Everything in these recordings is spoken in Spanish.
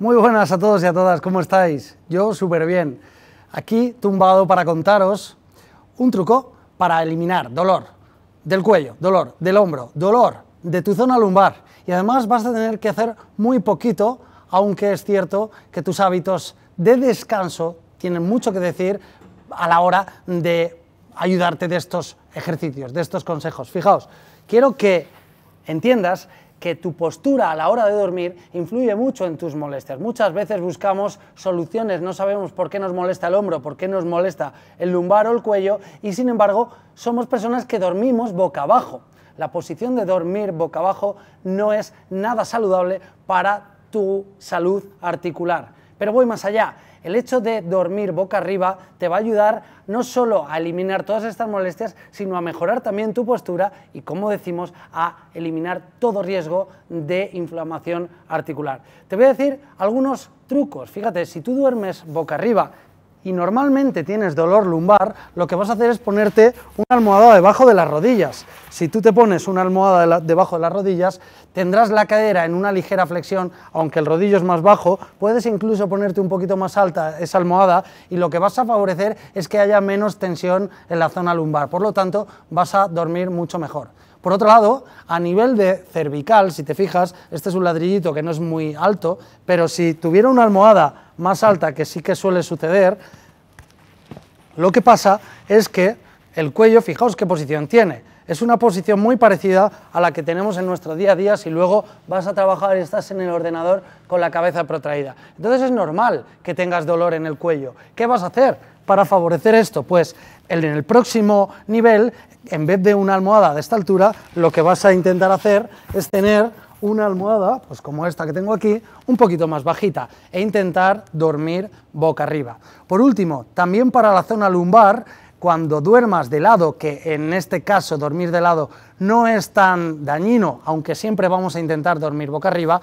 Muy buenas a todos y a todas, ¿cómo estáis? Yo súper bien. Aquí tumbado para contaros un truco para eliminar dolor del cuello, dolor del hombro, dolor de tu zona lumbar. Y además vas a tener que hacer muy poquito, aunque es cierto que tus hábitos de descanso tienen mucho que decir a la hora de ayudarte de estos ejercicios, de estos consejos. Fijaos, quiero que entiendas que tu postura a la hora de dormir influye mucho en tus molestias. Muchas veces buscamos soluciones, no sabemos por qué nos molesta el hombro, por qué nos molesta el lumbar o el cuello y sin embargo somos personas que dormimos boca abajo. La posición de dormir boca abajo no es nada saludable para tu salud articular. Pero voy más allá. El hecho de dormir boca arriba te va a ayudar no solo a eliminar todas estas molestias, sino a mejorar también tu postura y, como decimos, a eliminar todo riesgo de inflamación articular. Te voy a decir algunos trucos. Fíjate, si tú duermes boca arriba, y normalmente tienes dolor lumbar, lo que vas a hacer es ponerte una almohada debajo de las rodillas. Si tú te pones una almohada debajo de las rodillas, tendrás la cadera en una ligera flexión, aunque el rodillo es más bajo, puedes incluso ponerte un poquito más alta esa almohada y lo que vas a favorecer es que haya menos tensión en la zona lumbar. Por lo tanto, vas a dormir mucho mejor. Por otro lado, a nivel de cervical, si te fijas, este es un ladrillito que no es muy alto, pero si tuviera una almohada más alta, que sí que suele suceder, lo que pasa es que el cuello, fijaos qué posición tiene, es una posición muy parecida a la que tenemos en nuestro día a día si luego vas a trabajar y estás en el ordenador con la cabeza protraída. Entonces es normal que tengas dolor en el cuello. ¿Qué vas a hacer para favorecer esto? Pues en el próximo nivel, en vez de una almohada de esta altura, lo que vas a intentar hacer es tener una almohada, pues como esta que tengo aquí, un poquito más bajita e intentar dormir boca arriba. Por último, también para la zona lumbar, cuando duermas de lado, que en este caso dormir de lado no es tan dañino, aunque siempre vamos a intentar dormir boca arriba,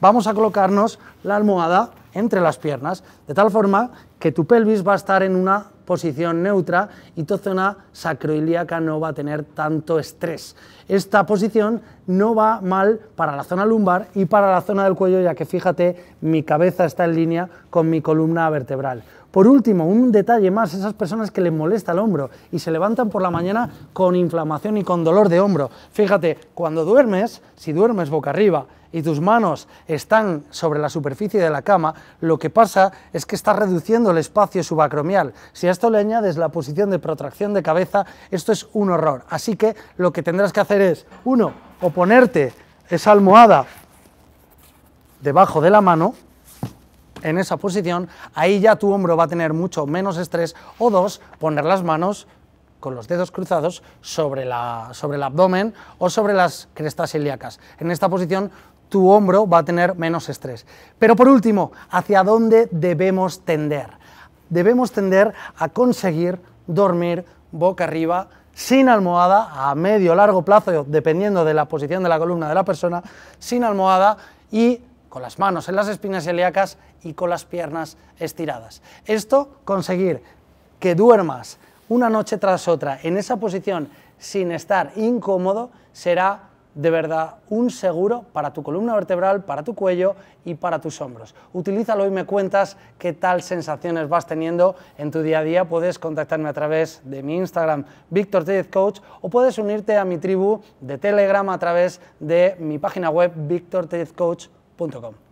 vamos a colocarnos la almohada entre las piernas, de tal forma que tu pelvis va a estar en una posición neutra y tu zona sacroiliaca no va a tener tanto estrés. Esta posición no va mal para la zona lumbar y para la zona del cuello, ya que fíjate, mi cabeza está en línea con mi columna vertebral. Por último, un detalle más, esas personas que les molesta el hombro y se levantan por la mañana con inflamación y con dolor de hombro. Fíjate, cuando duermes, si duermes boca arriba y tus manos están sobre la superficie de la cama, lo que pasa es que estás reduciendo el espacio subacromial. Si a esto le añades la posición de protracción de cabeza, esto es un horror. Así que lo que tendrás que hacer es, uno, o ponerte esa almohada debajo de la mano, en esa posición, ahí ya tu hombro va a tener mucho menos estrés. O dos, poner las manos con los dedos cruzados sobre, la, sobre el abdomen o sobre las crestas ilíacas. En esta posición tu hombro va a tener menos estrés. Pero por último, ¿hacia dónde debemos tender? Debemos tender a conseguir dormir boca arriba, sin almohada, a medio o largo plazo, dependiendo de la posición de la columna de la persona, sin almohada y con las manos en las espinas celíacas y con las piernas estiradas. Esto, conseguir que duermas una noche tras otra en esa posición sin estar incómodo, será de verdad un seguro para tu columna vertebral, para tu cuello y para tus hombros. Utilízalo y me cuentas qué tal sensaciones vas teniendo en tu día a día. Puedes contactarme a través de mi Instagram, Víctor Coach, o puedes unirte a mi tribu de Telegram a través de mi página web, Coach. Punto com.